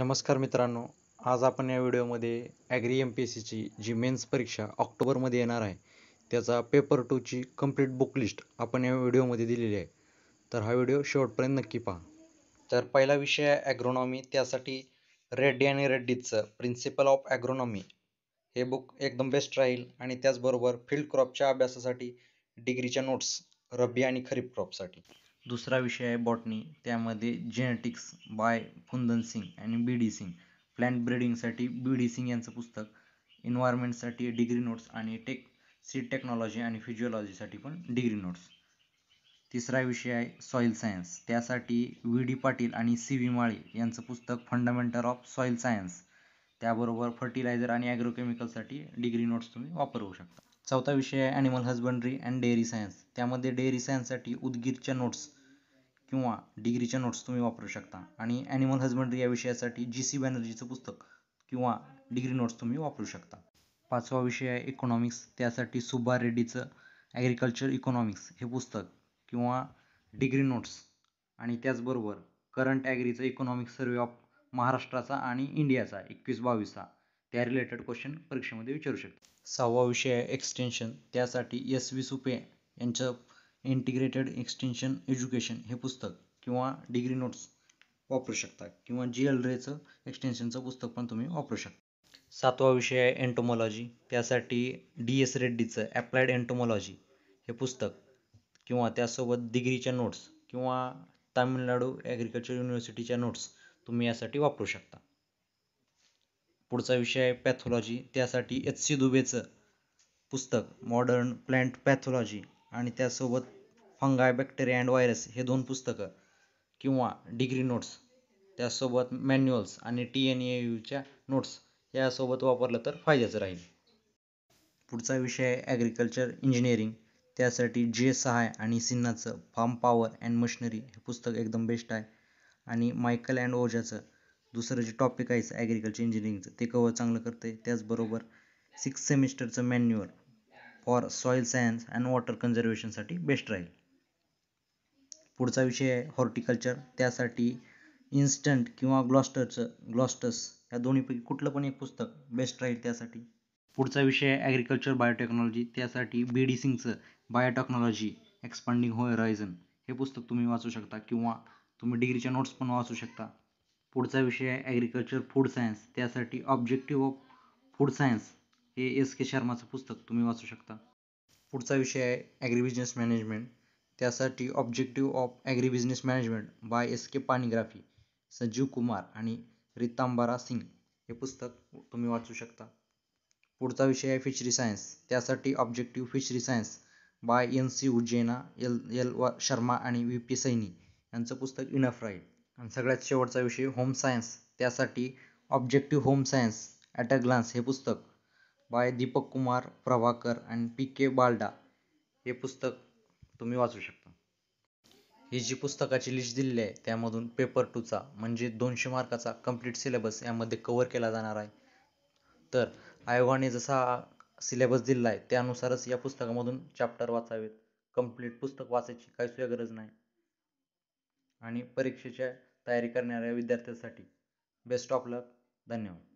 नमस्कार मित्रांनो आज आपण या व्हिडिओमध्ये ॲग्री एम पी एस सीची जी मेन्स परीक्षा ऑक्टोबरमध्ये येणार आहे त्याचा पेपर टूची कंप्लीट बुक लिस्ट आपण या व्हिडिओमध्ये दिलेली आहे तर हा व्हिडिओ शेवटपर्यंत नक्की पहा तर पहिला विषय आहे ॲग्रोनॉमी त्यासाठी रेड्डी आणि रेड्डीचं प्रिन्सिपल ऑफ ॲग्रोनॉमी हे बुक एकदम बेस्ट राहील आणि त्याचबरोबर फील्ड क्रॉपच्या अभ्यासासाठी डिग्रीच्या नोट्स रब्बी आणि खरीप क्रॉपसाठी दुसरा विषय आहे बॉटनी त्यामध्ये जेनेटिक्स बाय फुंदन सिंग आणि बी डी सिंग प्लॅन्ट ब्रिडिंगसाठी बी डी सिंग यांचं पुस्तक इन्व्हायरमेंटसाठी डिग्री नोट्स आणि टेक सी टेक्नॉलॉजी आणि फिजिओलॉजीसाठी पण डिग्री नोट्स तिसरा विषय आहे सॉईल सायन्स त्यासाठी व्ही डी पाटील आणि सी व्ही माळी यांचं पुस्तक फंडामेंटल ऑफ सॉईल सायन्स त्याबरोबर फर्टिलायझर आणि ॲग्रोकेमिकलसाठी डिग्री नोट्स तुम्ही वापरू शकता चौथा विषय आहे animal husbandry and dairy science त्यामध्ये डेअरी सायन्ससाठी उदगीरच्या नोट्स किंवा डिग्रीच्या नोट्स तुम्ही वापरू शकता आणि ॲनिमल हजबंडरी या विषयासाठी जी सी बॅनर्जीचं पुस्तक किंवा डिग्री नोट्स तुम्ही वापरू शकता पाचवा विषय आहे इकॉनॉमिक्स त्यासाठी सुब्बा रेड्डीचं ॲग्रिकल्चर इकॉनॉमिक्स हे पुस्तक किंवा डिग्री नोट्स आणि त्याचबरोबर करंट ॲग्रीचं इकॉनॉमिक सर्वे ऑफ महाराष्ट्राचा आणि इंडियाचा एकवीस बावीसचा त्या रिलेटेड क्वेश्चन परीक्षेमध्ये विचारू शकता सहावा विषय आहे एक्सटेन्शन त्यासाठी एस व्ही सुपे यांचं इंटिग्रेटेड एक्सटेन्शन एज्युकेशन हे पुस्तक किंवा डिग्री नोट्स वापरू शकता किंवा जी एल रेचं एक्सटेन्शनचं पुस्तक पण तुम्ही वापरू शकता सातवा विषय आहे एन्टोमॉलॉजी त्यासाठी डी एस रेड्डीचं ॲप्लाइड एन्टोमॉलॉजी हे पुस्तक किंवा त्यासोबत डिग्रीच्या नोट्स किंवा तामिळनाडू ॲग्रिकल्चर युनिव्हर्सिटीच्या नोट्स तुम्ही यासाठी वापरू शकता पुढचा विषय आहे पॅथॉलॉजी त्यासाठी एच सी दुबेचं पुस्तक मॉडर्न प्लॅन्ट पॅथोलॉजी आणि त्यासोबत फंगाय बॅक्टेरिया अँड व्हायरस हे दोन पुस्तकं किंवा डिग्री नोट्स त्यासोबत मॅन्युअल्स आणि टी एन ए यूच्या नोट्स यासोबत वापरलं तर फायद्याचं राहील पुढचा विषय आहे ॲग्रिकल्चर इंजिनिअरिंग त्यासाठी जे सहाय आणि सिन्हाचं फार्म पॉवर अँड मशिनरी हे पुस्तक एकदम बेस्ट आहे आणि मायकल अँड ओझाचं दुसरं जे टॉपिक आहे ॲग्रिकल्चर इंजिनिअरिंगचं ते कव्हर चांगलं करते त्याचबरोबर सिक्स सेमिस्टरचं manual for soil science and water कन्झर्वेशनसाठी बेस्ट राहील पुढचा विषय आहे हॉर्टिकल्चर त्यासाठी इन्स्टंट किंवा ग्लॉस्टरचं ग्लॉस्टस या दोन्हीपैकी कुठलं पण एक पुस्तक बेस्ट राहील त्यासाठी पुढचा विषय आहे ॲग्रिकल्चर बायोटेक्नॉलॉजी त्यासाठी बी डी सिंगचं बायोटेक्नॉलॉजी एक्सपांडिंग होय रायझन हे पुस्तक तुम्ही वाचू शकता किंवा तुम्ही डिग्रीच्या नोट्स पण वाचू शकता पुढचा विषय आहे ॲग्रिकल्चर फूड सायन्स त्यासाठी ऑब्जेक्टिव्ह ऑफ फूड सायन्स हे एस के शर्माचं पुस्तक तुम्ही वाचू शकता पुढचा विषय आहे ॲग्री बिझनेस मॅनेजमेंट त्यासाठी objective of agri business management by S K Panigrahi Sanjeev Kumar आणि रितांबारा सिंग हे पुस्तक तुम्ही वाचू शकता पुढचा विषय आहे फिशरी सायन्स त्यासाठी objective fishery science by N C Ujjaina L L व शर्मा आणि व्ही पी सैनी यांचं पुस्तक इनफ आणि सगळ्यात शेवटचा विषय होम सायन्स त्यासाठी objective home science at a glance हे पुस्तक बाय दीपक कुमार प्रभाकर आणि पी के बाल्डा हे पुस्तक तुम्ही वाचू शकता ही जी पुस्तकाची लिस्ट दिलेली आहे त्यामधून पेपर टूचा म्हणजे दोनशे मार्काचा कंप्लीट सिलेबस यामध्ये कव्हर केला जाणार आहे तर आयोगाने जसा सिलेबस दिलेला आहे त्यानुसारच या पुस्तकामधून चॅप्टर वाचावेत कंप्लीट पुस्तक वाचायची काही सुद्धा गरज नाही आणि परीक्षेच्या तयारी करणाऱ्या विद्यार्थ्यांसाठी बेस्ट ऑफ लक धन्यवाद